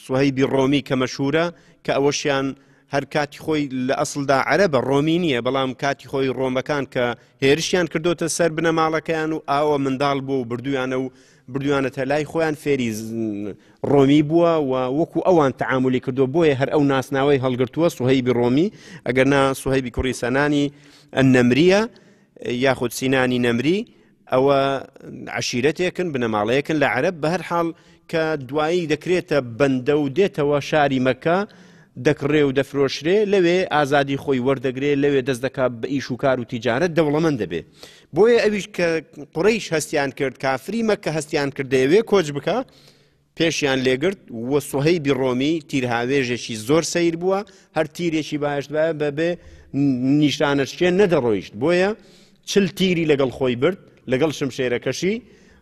سوهیبی ڕۆمی کە مەشهورە کە ئەوەشیان هەر کاتی خۆی لە ئەسلدا عەرەبە ڕۆمی نییە بەڵام کاتی خۆی ڕۆمەکان کە هێرشیان کردوتە سەر بنەماڵەکەیان و ئاوە منداڵ بوو و بردویانە و بردوانەتە لای خۆیان فێری ڕۆمی بووە و وەکو ئەوان تعاملی کردو بۆیە هەر ئەو ناسناوی هەڵگرتووە سوهەیبی ڕۆمی ئەگەرنا سوهەیبی کوڕی سەنانی نەمریە یاخود سینانی نەمری ئەوە عشیرەتێکن بنەماڵەیەکن لە عەرب بە هەر حاڵ کە دوایی دەکرێتە بەندە و دێتەوە شاری مەکە دەکڕێ و دەفرۆشرێ لەوێ ئازادی خۆی وەردەگرێ لەوێ دەست دەکات بە ئیش و کار و تیجارەت دەوڵەمەند دەبێ بۆیە ئەویش کە قڕیش هەستیان کرد کافری مەکە هەستیان کردەیەوێ کۆچ بکە پێشیان لێگرت وە سوهەی بیڕۆمی تیرهاوێژێکی زۆر سیر بووە هەر تیرێکی باششت بەبێ نیشانەشکێن نەدەڕۆیشت بۆیە چل تیری لەگەڵ خۆی برد لەگەڵ شمشێرەکەشی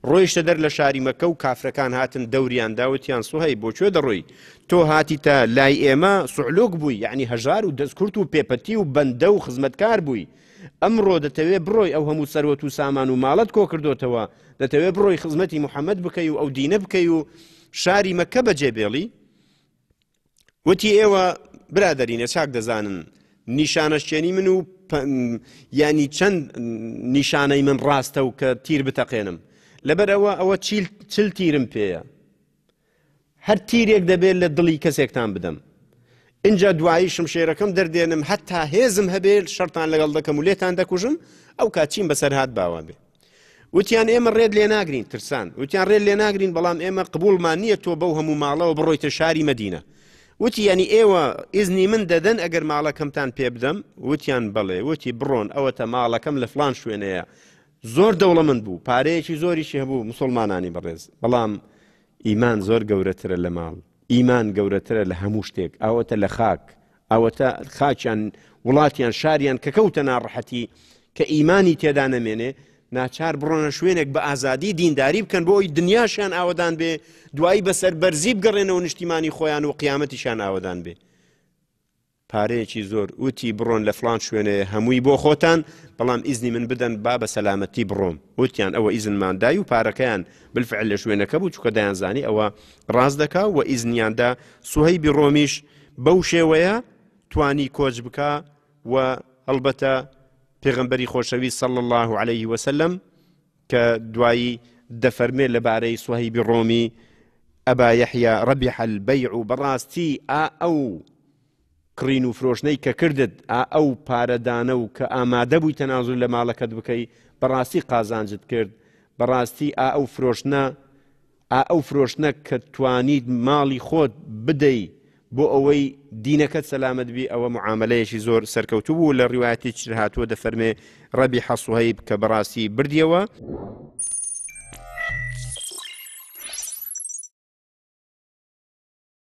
ڕۆیشتە دەر لە شاری مەکە و کافرەکان هاتن دەوریان داوتیان سوهی بۆکوێ دەڕۆی تۆ هاتیتە لای ئێمە سوعلۆک بووی یعنی هەژار و دەستکورت و پێپەتی و بەندە و خزمەتکار بووی ئەمڕۆ دەتەوێ بڕۆی ئەو هەموو سەروەت و سامان و ماڵەت کۆ کردوتەوە دەتەوێ بڕۆی خزمەتی محەممەد بکەی و ئەو دینە بکەی و شاری مەکە بەجێبێڵی وتی ئێوە برادرینە چاک دەزانن نیشانەشتێنی من و ینی چەند نیشانەی من ڕاستە و کە تیر بتەقێنم لەبەر ئەوە ئەوە چل تیرم پێەیە هەر تیرێک دەبێت لە دڵی کەسێکتان بدەم اینجا دواییشم شێرەکەم دەردێنم هەتا هێزم هەبێت شەرتان لەگەڵ دەکەم و لێتان دەکوژم ئەو کاتچین بەسەر هاات باوا بێ وتیان ئێمە ڕێت لێ ناگرین ترسان وتیان ڕێت لێ ناگرین بەڵام ئێمە قبولمان نییە تۆ بەو هەموو ماڵەوە بڕۆیتە شاری مدینە وتی ینی ئێوە ئیزنی من دەدەن ئەگەر ماڵەکەمتان پێ بدەم وتیان بڵێ وتی بڕۆن ئەوەتە ماڵەکەم لە فلان شوێنەیە زۆر دەوڵەمند بوو پارەیەکی زۆریشی هەبوو مسلمانانی بەڕێز بەڵام ئیمان زۆر گەورەترە لە ماڵ ئیمان گەورەترە لە هەموو شتێک ئەوەتە لە خاک ئەوەتە خاچیان وڵاتیان شاریان کە کەوتە ناڕەحەتی کە ئیمانی تێدا نەمێنێ ناچار بڕۆنە شوێنێک بە ئازادی دینداری بکەن بۆ ئەوی دنیاشیان ئاوەدان بێ دوایی بەسەر بەرزی بگەڕێنەوە نیشتیمانی خۆیان و قیامەتیشان ئاوەدان بێ پارەیەکی زۆر وتی بڕۆن لە فلان شوێنێ هەمووی بۆ خۆتان بەڵام ئیزنی من بدەن با بە سەلامەتی بڕۆم وتیان ئەوە ئیزنماندای و پارەکەیان بلفعل لە شوێنەکە بوو چکە دایانزانی ئەوە ڕاز دەکا و ئیزنیاندا سوهەی بیڕۆمیش بەو شێوەیە توانی کۆچ بکە و هەڵبەتە پێغمبەری خۆشەوی سەڵ الله عليه وسلم کە دوایی دەفەرمێ لەبارەی سوهەی بیڕۆمی ئەبا یحیا ڕەبیحل بەیع و بەڕاستی ئا ئەو کڕین و فرۆشنەی کە کردت ئەو پارەدانە و کە ئامادە بووی تەنازور لە ماڵەکەت بکەی بەڕاستی قازانجد کرد بەڕاستی ئا ئەو فرۆشنە ئەو فرۆشنە کە توانید ماڵی خۆت بدەی بۆ ئەوەی دینەکەت سەلامت بی ئەوە معاملەیەکی زۆر سەرکەوتو بوو لە ڕیواتی چرهاتووە دەفەرمێ ڕەبی حەسوهەیب کە بەڕاستی بردیەوە.